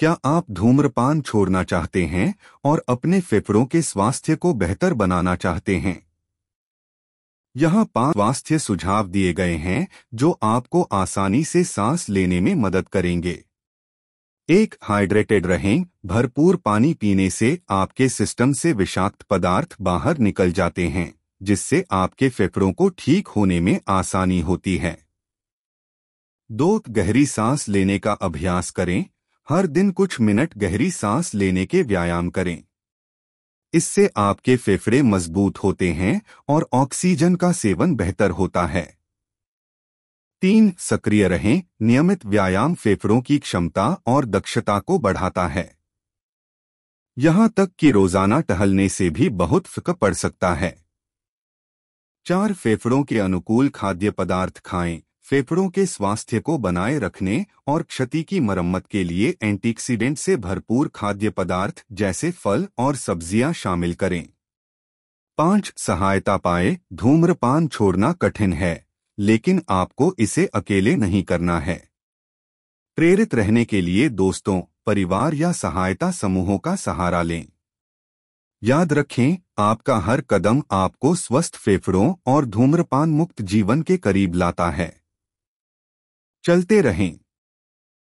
क्या आप धूम्रपान छोड़ना चाहते हैं और अपने फेफड़ों के स्वास्थ्य को बेहतर बनाना चाहते हैं यहाँ पांच स्वास्थ्य सुझाव दिए गए हैं जो आपको आसानी से सांस लेने में मदद करेंगे एक हाइड्रेटेड रहें भरपूर पानी पीने से आपके सिस्टम से विषाक्त पदार्थ बाहर निकल जाते हैं जिससे आपके फेफड़ों को ठीक होने में आसानी होती है दो गहरी सांस लेने का अभ्यास करें हर दिन कुछ मिनट गहरी सांस लेने के व्यायाम करें इससे आपके फेफड़े मजबूत होते हैं और ऑक्सीजन का सेवन बेहतर होता है तीन सक्रिय रहें नियमित व्यायाम फेफड़ों की क्षमता और दक्षता को बढ़ाता है यहां तक कि रोजाना टहलने से भी बहुत फर्क पड़ सकता है चार फेफड़ों के अनुकूल खाद्य पदार्थ खाएं फेफड़ों के स्वास्थ्य को बनाए रखने और क्षति की मरम्मत के लिए एंटीऑक्सीडेंट से भरपूर खाद्य पदार्थ जैसे फल और सब्जियां शामिल करें पांच सहायता पाए धूम्रपान छोड़ना कठिन है लेकिन आपको इसे अकेले नहीं करना है प्रेरित रहने के लिए दोस्तों परिवार या सहायता समूहों का सहारा लें याद रखें आपका हर कदम आपको स्वस्थ फेफड़ों और धूम्रपान मुक्त जीवन के करीब लाता है चलते रहें